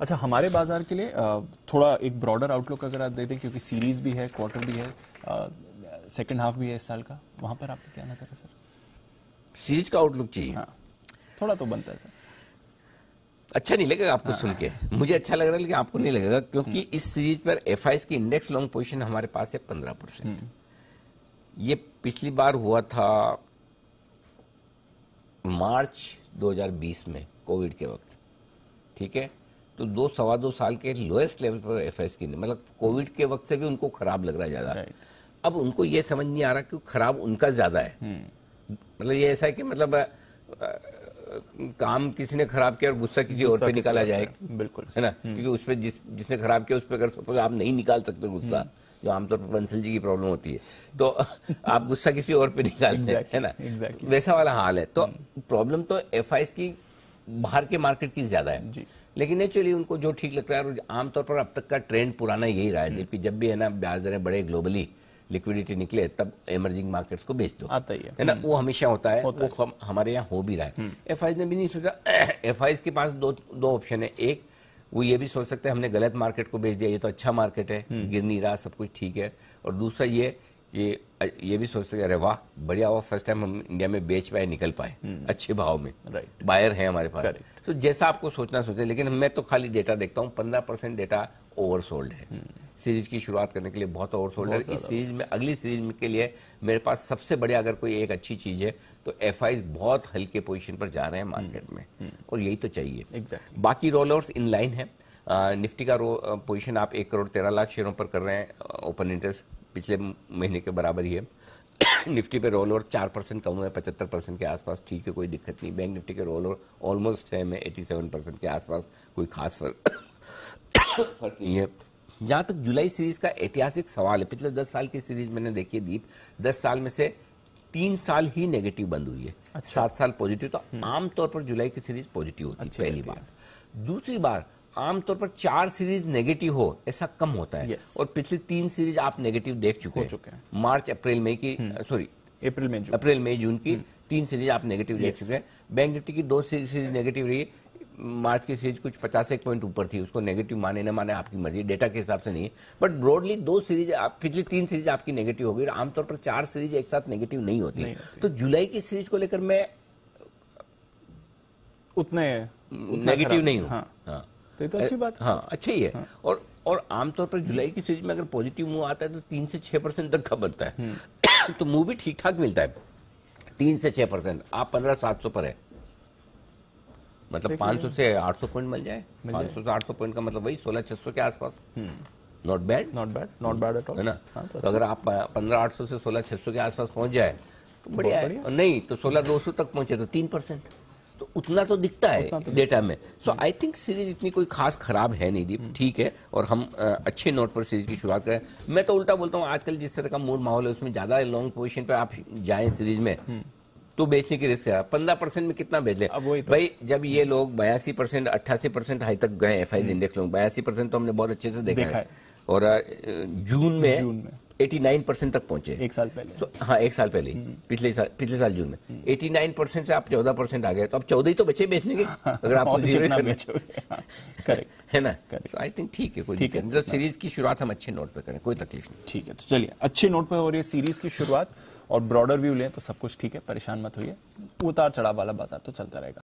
अच्छा हमारे बाजार के लिए थोड़ा एक ब्रॉडर आउटलुक अगर आप देखें क्योंकि सीरीज भी है क्वार्टर भी है सेकेंड हाफ भी है इस साल का वहां पर आपकी क्या नजर है सर सीरीज का आउटलुक चाहिए हाँ थोड़ा तो बनता है सर अच्छा नहीं लगेगा आपको हाँ। सुन के मुझे अच्छा लग रहा है लेकिन आपको नहीं लगेगा क्योंकि हम्म। इस सीरीज पर एफ की इंडेक्स लॉन्ग पोजिशन हमारे पास है पंद्रह परसेंट हम्म। ये पिछली बार हुआ था मार्च 2020 में कोविड के वक्त ठीक है तो दो सवा दो साल के लोएस्ट लेवल पर एफ की मतलब कोविड के वक्त से भी उनको खराब लग रहा है ज़्यादा अब उनको ये समझ नहीं आ रहा कि खराब उनका ज़्यादा है हम्म। मतलब ये ऐसा है कि मतलब आ, आ, काम किसी ने खराब किया और गुस्सा किसी और पे निकाला जाए बिल्कुल है ना हम्म। क्योंकि उस पर जिस जिसने खराब किया उस पर अगर सपोज आप नहीं निकाल सकते गुस्सा हम्म। जो आमतौर पर बंसल जी की प्रॉब्लम होती है तो आप गुस्सा किसी और पे निकालते हैं है ना वैसा वाला हाल है तो प्रॉब्लम तो एफ की बाहर के मार्केट की ज्यादा है लेकिन एक्चुअली उनको जो ठीक लगता है आमतौर पर अब तक का ट्रेंड पुराना यही रहा है हम्म। जबकि जब भी है ना ब्याज दरें बड़े ग्लोबली लिक्विडिटी निकले तब इमर्जिंग मार्केट्स को बेच दो आता ही है ना हम्म। वो हमेशा होता है होता वो है। हमारे यहाँ हो भी रहा है एफ हम्म। ने भी नहीं सोचा एफ के पास दो दो ऑप्शन है एक वो ये भी सोच सकते हैं हमने गलत मार्केट को बेच दिया ये तो अच्छा मार्केट है गिर नहीं रहा सब कुछ ठीक है और दूसरा ये ये ये भी सोचते अरे वाह बढ़िया हुआ फर्स्ट टाइम हम इंडिया में बेच पाए निकल पाए हम्म। अच्छे भाव में राइट बायर है हमारे पास तो जैसा आपको सोचना सोचते लेकिन मैं तो खाली डेटा देखता हूँ पंद्रह परसेंट डेटा ओवरसोल्ड है सीरीज हम्म। की शुरुआत करने के लिए बहुत ओवरसोल्ड है इस सीरीज में अगली सीरीज के लिए मेरे पास सबसे बढ़िया अगर कोई एक अच्छी चीज है तो एफ बहुत हल्के पोजिशन पर जा रहे हैं मार्केट हम्म। में और यही तो चाहिए बाकी रोल रोलर्स इन लाइन है निफ्टी का पोजिशन आप एक करोड़ तेरह लाख शेयरों पर कर रहे हैं ओपन इंटरेस्ट पिछले महीने के बराबर ही है निफ्टी पे रोल ओवर चार परसेंट कम हुआ है पचहत्तर परसेंट के आसपास ठीक है कोई दिक्कत नहीं बैंक निफ्टी के रोल ओवर ऑलमोस्ट है है एटी सेवन परसेंट के आसपास कोई खास फर्क फर्क नहीं है जहाँ तक जुलाई सीरीज का ऐतिहासिक सवाल है पिछले दस साल की सीरीज मैंने देखी है दीप दस साल में से तीन साल ही नेगेटिव बंद हुई है अच्छा। सात साल पॉजिटिव तो हम्म। आमतौर पर जुलाई की सीरीज पॉजिटिव होती है पहली बार दूसरी बार आमतौर पर चार सीरीज नेगेटिव हो ऐसा कम होता है yes. और पिछली तीन सीरीज आप नेगेटिव देख चुके, हो चुके हैं मार्च अप्रैल मई की सॉरी हम्म। अप्रैल मई अप्रैल मई जून की हम्म। तीन सीरीज आप नेगेटिव देख चुके हैं बैंक निफ्टी की दो सीरीज नेगेटिव रही मार्च की सीरीज कुछ पचास एक पॉइंट ऊपर थी उसको नेगेटिव माने ना माने आपकी मर्जी डेटा के हिसाब से नहीं है बट ब्रॉडली दो सीरीज आप पिछली तीन सीरीज आपकी नेगेटिव होगी और आमतौर पर चार सीरीज एक साथ नेगेटिव नहीं होती, नहीं होती। तो जुलाई की सीरीज को लेकर मैं उतने नेगेटिव नहीं हूं हाँ। हाँ। तो ये तो अच्छी बात हाँ अच्छा ही है हाँ। और और आमतौर पर जुलाई की सीरीज में अगर पॉजिटिव मूव आता है तो तीन से छह परसेंट तक का बनता है हम्म। तो मूव भी ठीक ठाक मिलता है तीन से छह परसेंट आप पंद्रह सात सौ पर है मतलब पांच सौ से आठ सौ पॉइंट मिल जाए पांच सौ से आठ सौ पॉइंट का मतलब वही सोलह छह सौ के आसपास not bad not bad not bad at all है ना हाँ, तो, तो अच्छा। अगर आप पंद्रह आठ सौ से सोलह छह सौ के आसपास पहुंच जाए तो बढ़िया नहीं तो सोलह दो सौ तक पहुंचे तो तीन परसेंट उतना तो दिखता है डेटा तो में सो आई थिंक सीरीज इतनी कोई खास खराब है नहीं दीप हम्म। ठीक है और हम अच्छे नोट पर सीरीज की शुरुआत करें मैं तो उल्टा बोलता हूँ आजकल जिस तरह का मूड माहौल है उसमें ज्यादा लॉन्ग पोजिशन पर आप जाए सीरीज में हम्म। तो बेचने की रिस्क है पंद्रह परसेंट में कितना बेच ले तो। भाई जब ये लोग बयासी परसेंट अट्ठासी परसेंट हाई तक गए एफ आई इंडेक्स लोग बयासी परसेंट तो हमने बहुत अच्छे से देखा, देखा है।, है और जून में, जून में 89 परसेंट तक पहुंचे एक साल पहले so, हाँ एक साल पहले हम्म। पिछले साल पिछले साल जून में 89 हम्म। परसेंट से आप 14 परसेंट आ गए तो आप 14 ही तो बचे बेचने के हाँ, अगर आपको करेक्ट हाँ, है ना आई थिंक ठीक है कोई ठीक है तो सीरीज मतलब हाँ। की शुरुआत हम अच्छे नोट पे करें कोई तकलीफ नहीं ठीक है तो चलिए अच्छे नोट पे हो रही है सीरीज की शुरुआत और ब्रॉडर व्यू लें तो सब कुछ ठीक है परेशान मत होइए उतार चढ़ाव वाला बाजार तो चलता रहेगा